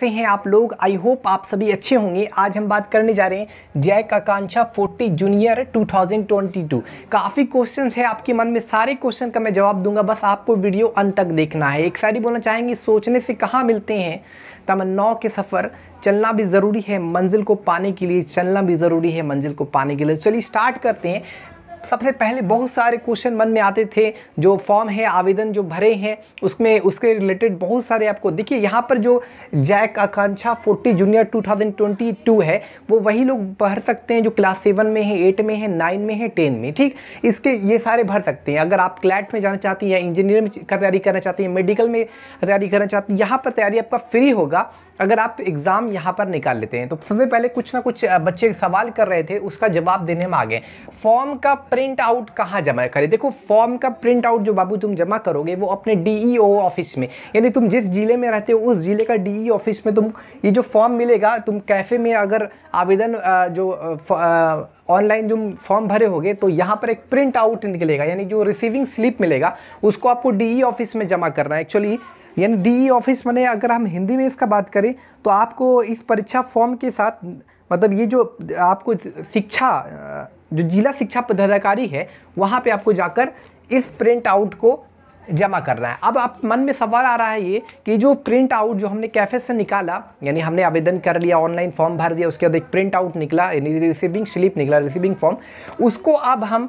कैसे हैं आप लोग आई होप आप सभी अच्छे होंगे आज हम बात करने जा रहे हैं जैक आकांक्षा 40 जूनियर 2022 काफ़ी क्वेश्चंस है आपके मन में सारे क्वेश्चन का मैं जवाब दूंगा बस आपको वीडियो अंत तक देखना है एक सारी बोलना चाहेंगे सोचने से कहाँ मिलते हैं तमन्नाओं के सफ़र चलना भी ज़रूरी है मंजिल को पाने के लिए चलना भी ज़रूरी है मंजिल को पाने के लिए चलिए स्टार्ट करते हैं सबसे पहले बहुत सारे क्वेश्चन मन में आते थे जो फॉर्म है आवेदन जो भरे हैं उसमें उसके रिलेटेड बहुत सारे आपको देखिए यहाँ पर जो जैक आकांक्षा फोर्टी जूनियर 2022 है वो वही लोग भर सकते हैं जो क्लास सेवन में है एट में है नाइन में है टेन में ठीक इसके ये सारे भर सकते हैं अगर आप क्लैट में जाना चाहती हैं इंजीनियर में तैयारी करना चाहती हैं मेडिकल में तैयारी करना चाहती हैं यहाँ पर तैयारी आपका फ्री होगा अगर आप एग्ज़ाम यहाँ पर निकाल लेते हैं तो सबसे पहले कुछ ना कुछ बच्चे सवाल कर रहे थे उसका जवाब देने में आ गए फॉर्म का प्रिंट आउट कहाँ जमा करें देखो फॉर्म का प्रिंट आउट जो बाबू तुम जमा करोगे वो अपने डीईओ ऑफिस e में यानी तुम जिस जिले में रहते हो उस जिले का डी ऑफिस e में तुम ये जो फॉर्म मिलेगा तुम कैफ़े में अगर आवेदन जो ऑनलाइन जो फॉर्म भरे होगे तो यहाँ पर एक प्रिंट आउट निकलेगा यानी जो रिसीविंग स्लिप मिलेगा उसको आपको डी ऑफिस e में जमा करना है एक्चुअली यानी डी ऑफिस मैंने अगर हम हिंदी में इसका बात करें तो आपको इस परीक्षा फॉर्म के साथ मतलब ये जो आपको शिक्षा जो जिला शिक्षा पदाधिकारी है वहाँ पे आपको जाकर इस प्रिंट आउट को जमा करना है अब आप मन में सवाल आ रहा है ये कि जो प्रिंट आउट जो हमने कैफे से निकाला यानी हमने आवेदन कर लिया ऑनलाइन फॉर्म भर दिया उसके बाद एक प्रिंट आउट निकला यानी रिसीविंग स्लिप निकला रिसीविंग फॉर्म उसको अब हम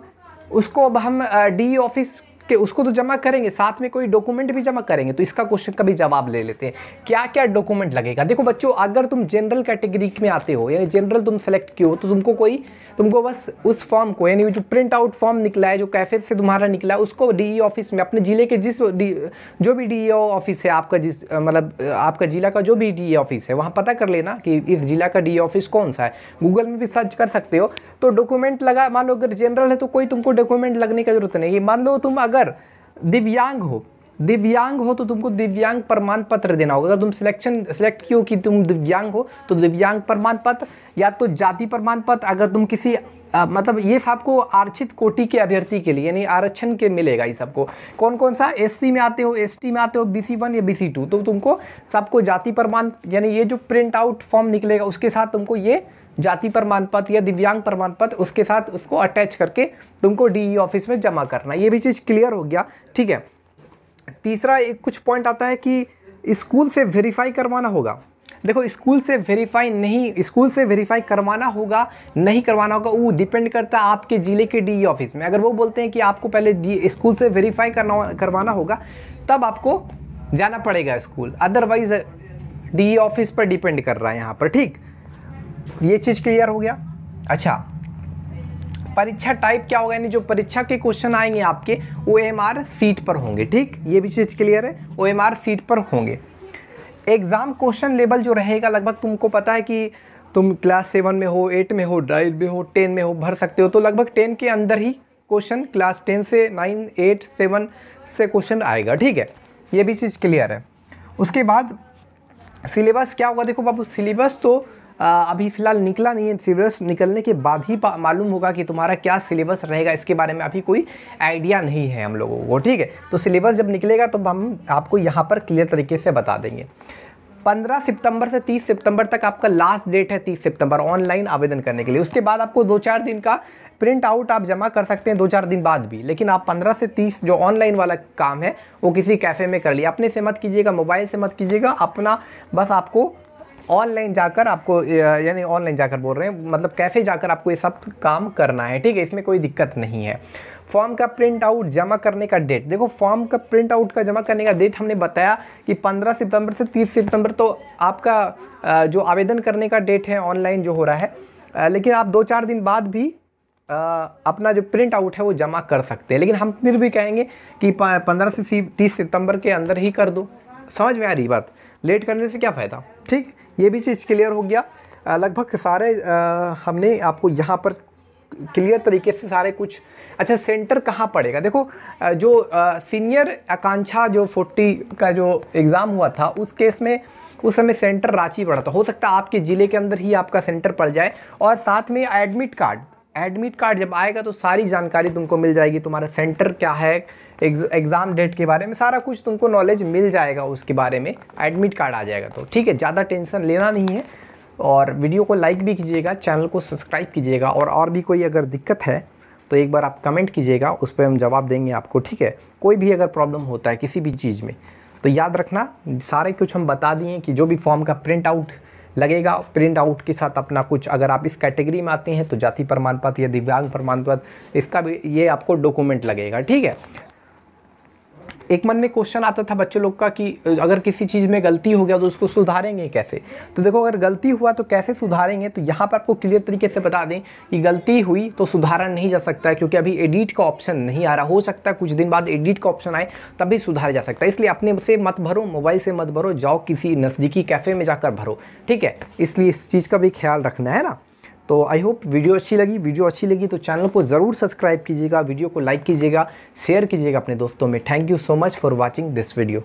उसको अब हम डी ऑफिस कि उसको तो जमा करेंगे साथ में कोई डॉक्यूमेंट भी जमा करेंगे तो इसका क्वेश्चन का भी जवाब ले लेते हैं क्या क्या डॉक्यूमेंट लगेगा देखो बच्चों अगर तुम जनरल कैटेगरी में आते हो यानी जनरल तुम सेलेक्ट किए हो तो तुमको कोई तुमको बस उस फॉर्म को यानी जो प्रिंट आउट फॉर्म निकला है जो कैफे से तुम्हारा निकला है उसको डी ऑफिस में अपने ज़िले के जिस जो भी डी ऑफिस है आपका जिस मतलब आपका ज़िला का जो भी डी ऑफिस है वहाँ पता कर लेना कि इस ज़िला का डी ऑफिस कौन सा है गूगल में भी सर्च कर सकते हो तो डॉक्यूमेंट लगा मान लो अगर जनरल है तो कोई तुमको डॉक्यूमेंट लगने की जरूरत नहीं है मान लो तुम अगर अगर दिव्यांग हो दिव्यांग हो तो तुमको दिव्यांग प्रमाण पत्र देना होगा अगर तुम सिलेक्शन सिलेक्ट किए हो कि तुम दिव्यांग हो तो दिव्यांग प्रमाण पत्र या तो जाति प्रमाण पत्र अगर तुम किसी आ, मतलब ये सबको आरक्षित कोटि के अभ्यर्थी के लिए यानी आरक्षण के मिलेगा ये सबको कौन कौन सा एससी में आते हो एसटी में आते हो बीसी वन या बीसी टू तो तुमको सबको जाति प्रमाण यानी ये जो प्रिंट आउट फॉर्म निकलेगा उसके साथ तुमको ये जाति प्रमाण पत्र या दिव्यांग प्रमाण पत्र उसके साथ उसको अटैच करके तुमको डीई ऑफिस e में जमा करना ये भी चीज़ क्लियर हो गया ठीक है तीसरा एक कुछ पॉइंट आता है कि स्कूल से वेरीफाई करवाना होगा देखो स्कूल से वेरीफाई नहीं स्कूल से वेरीफाई करवाना होगा नहीं करवाना होगा वो डिपेंड करता है आपके ज़िले के डीई ऑफिस e में अगर वो बोलते हैं कि आपको पहले स्कूल e, से वेरीफाई करना करवाना होगा तब आपको जाना पड़ेगा स्कूल अदरवाइज डीई ऑफिस पर डिपेंड कर रहा है यहाँ पर ठीक ये चीज़ क्लियर हो गया अच्छा परीक्षा टाइप क्या होगा यानी जो परीक्षा के क्वेश्चन आएंगे आपके ओ एम आर सीट पर होंगे ठीक ये भी चीज़ क्लियर है ओ एम आर सीट पर होंगे एग्ज़ाम क्वेश्चन लेवल जो रहेगा लगभग तुमको पता है कि तुम क्लास सेवन में हो एट में हो ड्राइव में हो टेन में हो भर सकते हो तो लगभग टेन के अंदर ही क्वेश्चन क्लास टेन से नाइन एट सेवन से क्वेश्चन आएगा ठीक है ये भी चीज़ क्लियर है उसके बाद सिलेबस क्या होगा देखो बाबू सिलेबस तो अभी फिलहाल निकला नहीं है सिलेबस निकलने के बाद ही मालूम होगा कि तुम्हारा क्या सिलेबस रहेगा इसके बारे में अभी कोई आइडिया नहीं है हम लोगों को ठीक है तो सिलेबस जब निकलेगा तो हम आपको यहाँ पर क्लियर तरीके से बता देंगे 15 सितंबर से 30 सितंबर तक आपका लास्ट डेट है 30 सितंबर ऑनलाइन आवेदन करने के लिए उसके बाद आपको दो चार दिन का प्रिंट आउट आप जमा कर सकते हैं दो चार दिन बाद भी लेकिन आप 15 से 30 जो ऑनलाइन वाला काम है वो किसी कैफ़े में कर लिया अपने से मत कीजिएगा मोबाइल से मत कीजिएगा अपना बस आपको ऑनलाइन जाकर आपको यानी ऑनलाइन जाकर बोल रहे हैं मतलब कैफ़े जाकर आपको ये सब काम करना है ठीक है इसमें कोई दिक्कत नहीं है फॉर्म का प्रिंट आउट जमा करने का डेट देखो फॉर्म का प्रिंट आउट का जमा करने का डेट हमने बताया कि 15 सितंबर से 30 सितंबर तो आपका जो आवेदन करने का डेट है ऑनलाइन जो हो रहा है लेकिन आप दो चार दिन बाद भी अपना जो प्रिंट आउट है वो जमा कर सकते हैं लेकिन हम फिर भी कहेंगे कि पंद्रह से तीस सितंबर के अंदर ही कर दो समझ में आ रही बात लेट करने से क्या फ़ायदा ठीक ये भी चीज़ क्लियर हो गया लगभग सारे हमने आपको यहाँ पर क्लियर तरीके से सारे कुछ अच्छा सेंटर कहाँ पड़ेगा देखो जो सीनियर आकांक्षा जो 40 का जो एग्ज़ाम हुआ था उस केस में उस समय सेंटर रांची पड़ा था हो सकता है आपके ज़िले के अंदर ही आपका सेंटर पड़ जाए और साथ में एडमिट कार्ड एडमिट कार्ड जब आएगा तो सारी जानकारी तुमको मिल जाएगी तुम्हारा सेंटर क्या है एग्ज़ाम डेट के बारे में सारा कुछ तुमको नॉलेज मिल जाएगा उसके बारे में एडमिट कार्ड आ जाएगा तो ठीक है ज़्यादा टेंशन लेना नहीं है और वीडियो को लाइक भी कीजिएगा चैनल को सब्सक्राइब कीजिएगा और और भी कोई अगर दिक्कत है तो एक बार आप कमेंट कीजिएगा उस पर हम जवाब देंगे आपको ठीक है कोई भी अगर प्रॉब्लम होता है किसी भी चीज़ में तो याद रखना सारे कुछ हम बता दिए कि जो भी फॉर्म का प्रिंट आउट लगेगा प्रिंट आउट के साथ अपना कुछ अगर आप इस कैटेगरी में आते हैं तो जाति प्रमाण पत्र या दिव्यांग प्रमाण पत्र इसका भी ये आपको डॉक्यूमेंट लगेगा ठीक है एक मन में क्वेश्चन आता था बच्चे लोग का कि अगर किसी चीज़ में गलती हो गया तो उसको सुधारेंगे कैसे तो देखो अगर गलती हुआ तो कैसे सुधारेंगे तो यहाँ पर आपको क्लियर तरीके से बता दें कि गलती हुई तो सुधारा नहीं जा सकता क्योंकि अभी एडिट का ऑप्शन नहीं आ रहा हो सकता कुछ दिन बाद एडिट का ऑप्शन आए तभी सुधारा जा सकता है इसलिए अपने से मत भरो मोबाइल से मत भरो जाओ किसी नज़दीकी कैफ़े में जाकर भरो ठीक है इसलिए इस चीज़ का भी ख्याल रखना है ना तो आई होप वीडियो अच्छी लगी वीडियो अच्छी लगी तो चैनल को ज़रूर सब्सक्राइब कीजिएगा वीडियो को लाइक कीजिएगा शेयर कीजिएगा अपने दोस्तों में thank you so much for watching this video